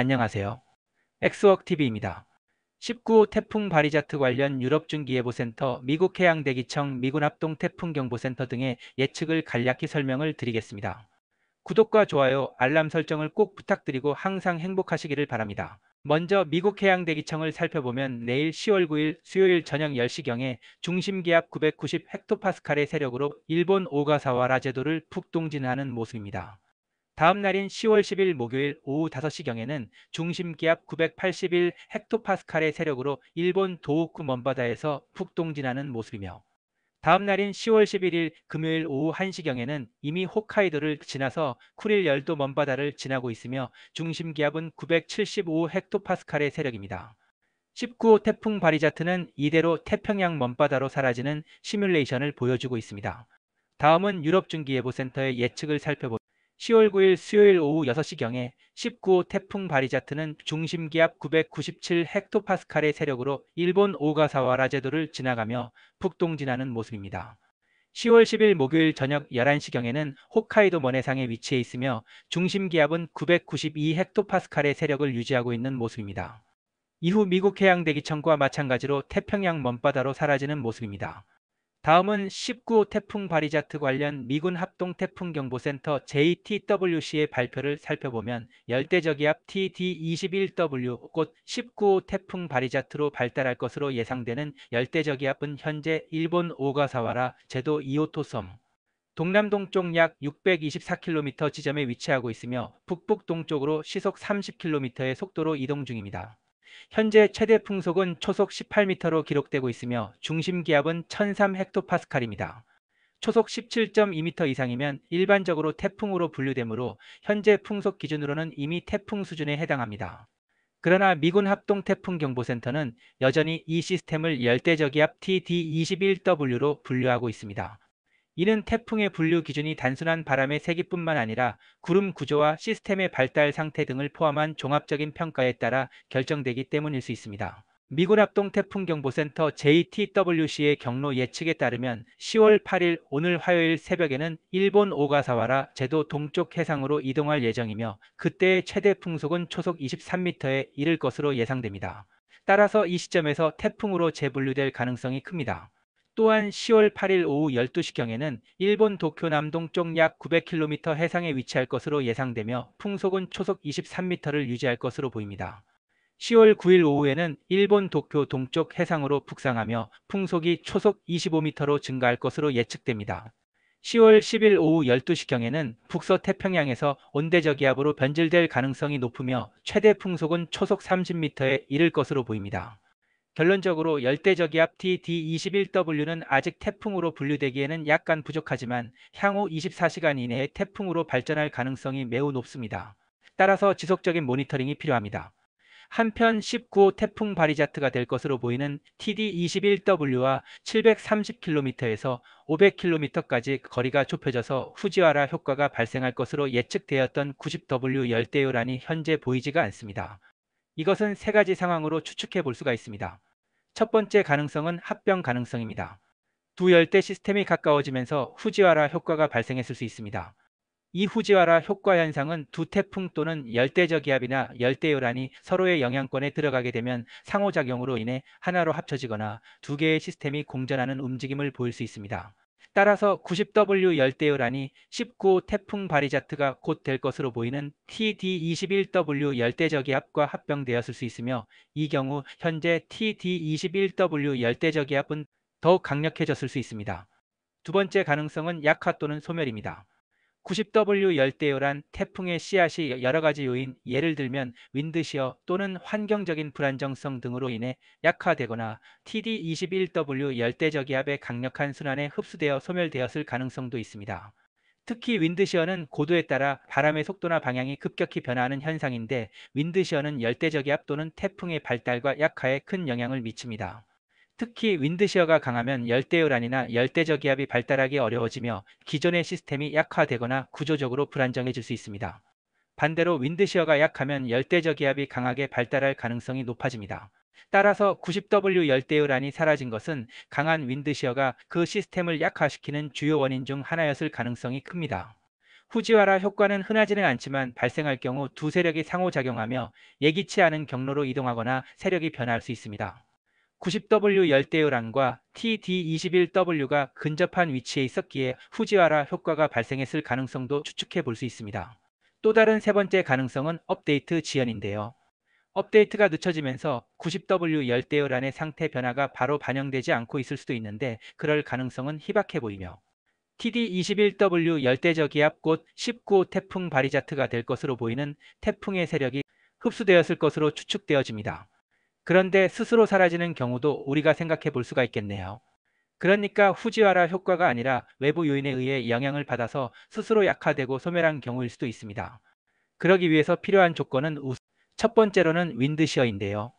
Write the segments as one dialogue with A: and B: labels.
A: 안녕하세요. 엑스워크 t v 입니다 19호 태풍 바리자트 관련 유럽중기예보센터, 미국해양대기청, 미군합동 태풍경보센터 등의 예측을 간략히 설명을 드리겠습니다. 구독과 좋아요, 알람 설정을 꼭 부탁드리고 항상 행복하시기를 바랍니다. 먼저 미국 해양대기청을 살펴보면 내일 10월 9일 수요일 저녁 10시경에 중심기압 990헥토파스칼의 세력으로 일본 오가사와 라제도를 북동진하는 모습입니다. 다음 날인 10월 10일 목요일 오후 5시경에는 중심 기압 981 헥토파스칼의 세력으로 일본 도호쿠 먼바다에서 북동진하는 모습이며 다음 날인 10월 11일 금요일 오후 1시경에는 이미 홋카이도를 지나서 쿠릴 열도 먼바다를 지나고 있으며 중심 기압은 975 헥토파스칼의 세력입니다. 19호 태풍 바리자트는 이대로 태평양 먼바다로 사라지는 시뮬레이션을 보여주고 있습니다. 다음은 유럽 중기예보센터의 예측을 살펴보니다 10월 9일 수요일 오후 6시경에 19호 태풍 바리자트는 중심기압 997 헥토파스칼의 세력으로 일본 오가사와 라제도를 지나가며 북동 지나는 모습입니다. 10월 10일 목요일 저녁 11시경에는 홋카이도 먼해상에 위치해 있으며 중심기압은 992 헥토파스칼의 세력을 유지하고 있는 모습입니다. 이후 미국 해양대기청과 마찬가지로 태평양 먼바다로 사라지는 모습입니다. 다음은 19호 태풍 바리자트 관련 미군 합동 태풍 경보센터 JTWC의 발표를 살펴보면 열대저기압 TD21W 곧 19호 태풍 바리자트로 발달할 것으로 예상되는 열대저기압은 현재 일본 오가사와라 제도 이오토섬 동남동쪽 약 624km 지점에 위치하고 있으며 북북동쪽으로 시속 30km의 속도로 이동 중입니다. 현재 최대 풍속은 초속 18m로 기록되고 있으며 중심 기압은 1003헥토파스칼입니다. 초속 17.2m 이상이면 일반적으로 태풍으로 분류되므로 현재 풍속 기준으로는 이미 태풍 수준에 해당합니다. 그러나 미군 합동태풍경보센터는 여전히 이 시스템을 열대저기압 TD21W로 분류하고 있습니다. 이는 태풍의 분류 기준이 단순한 바람의 세기뿐만 아니라 구름 구조와 시스템의 발달 상태 등을 포함한 종합적인 평가에 따라 결정되기 때문일 수 있습니다. 미군 합동 태풍 경보센터 JTWC의 경로 예측에 따르면 10월 8일 오늘 화요일 새벽에는 일본 오가사와라 제도 동쪽 해상으로 이동할 예정이며 그때의 최대 풍속은 초속 23m에 이를 것으로 예상됩니다. 따라서 이 시점에서 태풍으로 재분류될 가능성이 큽니다. 또한 10월 8일 오후 12시경에는 일본 도쿄 남동쪽 약 900km 해상에 위치할 것으로 예상되며 풍속은 초속 23m를 유지할 것으로 보입니다. 10월 9일 오후에는 일본 도쿄 동쪽 해상으로 북상하며 풍속이 초속 25m로 증가할 것으로 예측됩니다. 10월 10일 오후 12시경에는 북서 태평양에서 온대저기압으로 변질될 가능성이 높으며 최대 풍속은 초속 30m에 이를 것으로 보입니다. 결론적으로 열대저기압 TD21W는 아직 태풍으로 분류되기에는 약간 부족하지만 향후 24시간 이내에 태풍으로 발전할 가능성이 매우 높습니다. 따라서 지속적인 모니터링이 필요합니다. 한편 19호 태풍 바리자트가 될 것으로 보이는 TD21W와 730km에서 500km까지 거리가 좁혀져서 후지와라 효과가 발생할 것으로 예측되었던 90W 열대요란이 현재 보이지가 않습니다. 이것은 세 가지 상황으로 추측해 볼 수가 있습니다. 첫 번째 가능성은 합병 가능성입니다. 두 열대 시스템이 가까워지면서 후지와라 효과가 발생했을 수 있습니다. 이 후지와라 효과 현상은 두 태풍 또는 열대저기압이나 열대요란이 서로의 영향권에 들어가게 되면 상호작용으로 인해 하나로 합쳐지거나 두 개의 시스템이 공전하는 움직임을 보일 수 있습니다. 따라서 90W 열대요란이 19 태풍 바리자트가 곧 될 것으로 보이는 TD21W 열대저기압과 합병되었을 수 있으며 이 경우 현재 TD21W 열대저기압은 더욱 강력해졌을 수 있습니다. 두 번째 가능성은 약화 또는 소멸입니다. 90W 열대요란 태풍의 씨앗이 여러 가지 요인, 예를 들면 윈드시어 또는 환경적인 불안정성 등으로 인해 약화되거나 TD21W 열대저기압의 강력한 순환에 흡수되어 소멸되었을 가능성도 있습니다. 특히 윈드시어는 고도에 따라 바람의 속도나 방향이 급격히 변화하는 현상인데 윈드시어는 열대저기압 또는 태풍의 발달과 약화에 큰 영향을 미칩니다. 특히 윈드시어가 강하면 열대우란이나 열대저기압이 발달하기 어려워지며 기존의 시스템이 약화되거나 구조적으로 불안정해질 수 있습니다. 반대로 윈드시어가 약하면 열대저기압이 강하게 발달할 가능성이 높아집니다. 따라서 90W 열대우란이 사라진 것은 강한 윈드시어가 그 시스템을 약화시키는 주요 원인 중 하나였을 가능성이 큽니다. 후지와라 효과는 흔하지는 않지만 발생할 경우 두 세력이 상호작용하며 예기치 않은 경로로 이동하거나 세력이 변할 수 있습니다. 90W 열대우란과 TD21W가 근접한 위치에 있었기에 후지와라 효과가 발생했을 가능성도 추측해 볼 수 있습니다. 또 다른 세 번째 가능성은 업데이트 지연인데요. 업데이트가 늦춰지면서 90W 열대우란의 상태 변화가 바로 반영되지 않고 있을 수도 있는데 그럴 가능성은 희박해 보이며 TD21W 열대저기압 곧19호 태풍 바리자트가 될 것으로 보이는 태풍의 세력이 흡수되었을 것으로 추측되어집니다. 그런데 스스로 사라지는 경우도 우리가 생각해 볼 수가 있겠네요. 그러니까 후지와라 효과가 아니라 외부 요인에 의해 영향을 받아서 스스로 약화되고 소멸한 경우일 수도 있습니다. 그러기 위해서 필요한 조건은 첫 번째로는 윈드시어인데요.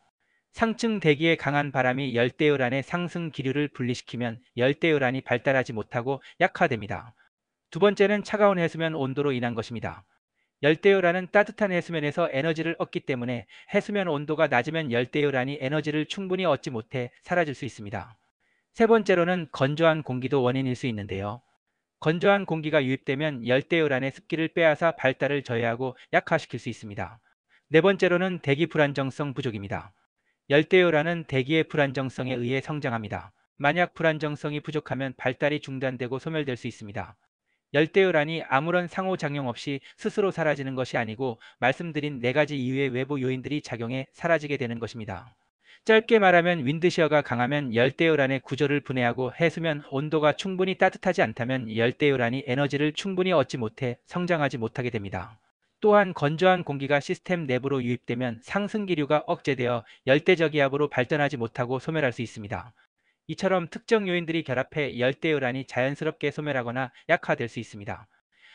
A: 상층 대기에 강한 바람이 열대요란의 상승 기류를 분리시키면 열대요란이 발달하지 못하고 약화됩니다. 두 번째는 차가운 해수면 온도로 인한 것입니다. 열대요란은 따뜻한 해수면에서 에너지를 얻기 때문에 해수면 온도가 낮으면 열대요란이 에너지를 충분히 얻지 못해 사라질 수 있습니다. 세 번째로는 건조한 공기도 원인일 수 있는데요. 건조한 공기가 유입되면 열대요란의 습기를 빼앗아 발달을 저해하고 약화시킬 수 있습니다. 네 번째로는 대기 불안정성 부족입니다. 열대요란은 대기의 불안정성에 의해 성장합니다. 만약 불안정성이 부족하면 발달이 중단되고 소멸될 수 있습니다. 열대우란이 아무런 상호작용 없이 스스로 사라지는 것이 아니고 말씀드린 네 가지 이유의 외부 요인들이 작용해 사라지게 되는 것입니다. 짧게 말하면 윈드시어가 강하면 열대우란의 구조를 분해하고 해수면 온도가 충분히 따뜻하지 않다면 열대우란이 에너지를 충분히 얻지 못해 성장하지 못하게 됩니다. 또한 건조한 공기가 시스템 내부로 유입되면 상승기류가 억제되어 열대저기압으로 발전하지 못하고 소멸할 수 있습니다. 이처럼 특정 요인들이 결합해 열대 요란이 자연스럽게 소멸하거나 약화될 수 있습니다.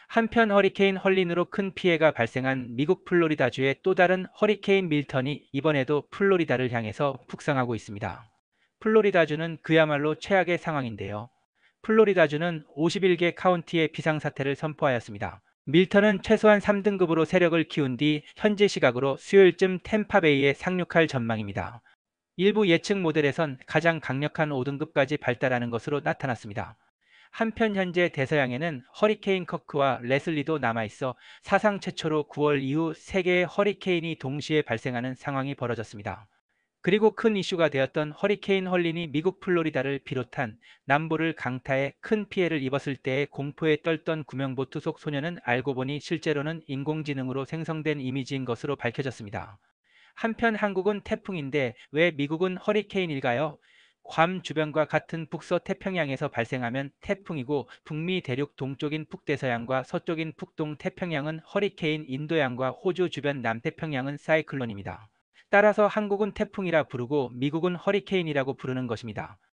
A: 한편 허리케인 헐린으로 큰 피해가 발생한 미국 플로리다주의 또 다른 허리케인 밀턴이 이번에도 플로리다를 향해서 북상하고 있습니다. 플로리다주는 그야말로 최악의 상황인데요. 플로리다주는 51개 카운티의 비상사태를 선포하였습니다. 밀턴은 최소한 3등급으로 세력을 키운 뒤 현지 시각으로 수요일쯤 템파베이에 상륙할 전망입니다. 일부 예측 모델에선 가장 강력한 5등급까지 발달하는 것으로 나타났습니다. 한편 현재 대서양에는 허리케인 커크와 레슬리도 남아있어 사상 최초로 9월 이후 세계의 허리케인이 동시에 발생하는 상황이 벌어졌습니다. 그리고 큰 이슈가 되었던 허리케인 헐린이 미국 플로리다를 비롯한 남부를 강타해 큰 피해를 입었을 때의 공포에 떨던 구명보트 속 소녀는 알고 보니 실제로는 인공지능으로 생성된 이미지인 것으로 밝혀졌습니다. 한편 한국은 태풍인데 왜 미국은 허리케인일까요? 괌 주변과 같은 북서 태평양에서 발생하면 태풍이고 북미 대륙 동쪽인 북대서양과 서쪽인 북동 태평양은 허리케인 인도양과 호주 주변 남태평양은 사이클론입니다. 따라서 한국은 태풍이라 부르고 미국은 허리케인이라고 부르는 것입니다.